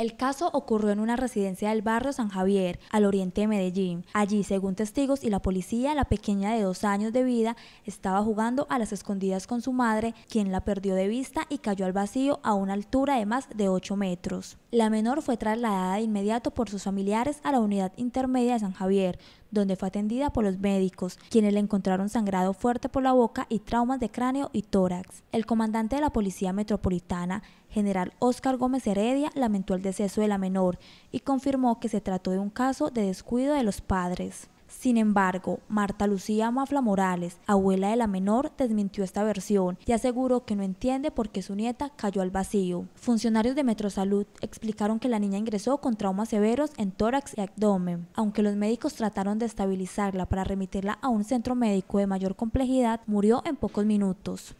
El caso ocurrió en una residencia del barrio San Javier, al oriente de Medellín. Allí, según testigos y la policía, la pequeña de dos años de vida estaba jugando a las escondidas con su madre, quien la perdió de vista y cayó al vacío a una altura de más de 8 metros. La menor fue trasladada de inmediato por sus familiares a la unidad intermedia de San Javier, donde fue atendida por los médicos, quienes le encontraron sangrado fuerte por la boca y traumas de cráneo y tórax. El comandante de la Policía Metropolitana, general Óscar Gómez Heredia, lamentó el deceso de la menor y confirmó que se trató de un caso de descuido de los padres. Sin embargo, Marta Lucía Mafla Morales, abuela de la menor, desmintió esta versión y aseguró que no entiende por qué su nieta cayó al vacío. Funcionarios de Metrosalud explicaron que la niña ingresó con traumas severos en tórax y abdomen. Aunque los médicos trataron de estabilizarla para remitirla a un centro médico de mayor complejidad, murió en pocos minutos.